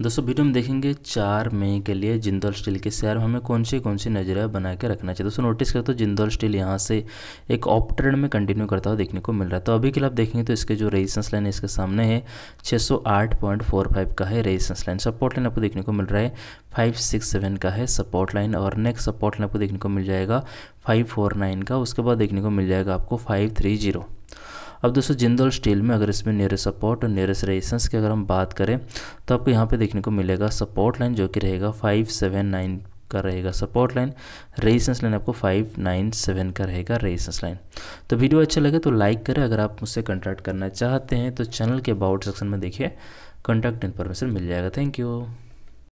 दोस्तों वीडियो में देखेंगे चार मई के लिए जिंदल स्टील के शेयर में हमें कौन सी कौन सी नजरिया बना के रखना चाहिए दोस्तों नोटिस करते तो जिंदौल स्टील यहाँ से एक ऑप ट्रेंड में कंटिन्यू करता हुआ देखने को मिल रहा है तो अभी के लिए आप देखेंगे तो इसके जो रेजिस्टेंस लाइन है इसके सामने है 608.45 का है रेजिस्टेंस लाइन सपोर्ट लाइन आपको देखने को मिल रहा है फाइव का है सपोर्ट लाइन और नेक्स्ट सपोर्ट लाइन आपको देखने को मिल जाएगा फाइव का उसके बाद देखने को मिल जाएगा आपको फाइव अब दोस्तों जिंदल स्टील में अगर इसमें नियर सपोर्ट और नियर रेजिस्टेंस की अगर हम बात करें तो आपको यहाँ पे देखने को मिलेगा सपोर्ट लाइन जो कि रहेगा फाइव सेवन नाइन का रहेगा सपोर्ट लाइन रेजिस्टेंस लाइन आपको फाइव नाइन सेवन का रहेगा रेजिस्टेंस लाइन तो वीडियो अच्छा लगे तो लाइक करें अगर आप मुझसे कॉन्टैक्ट करना चाहते हैं तो चैनल के अबाउट सेक्शन में देखिए कॉन्टैक्ट इन्फॉर्मेशन मिल जाएगा थैंक यू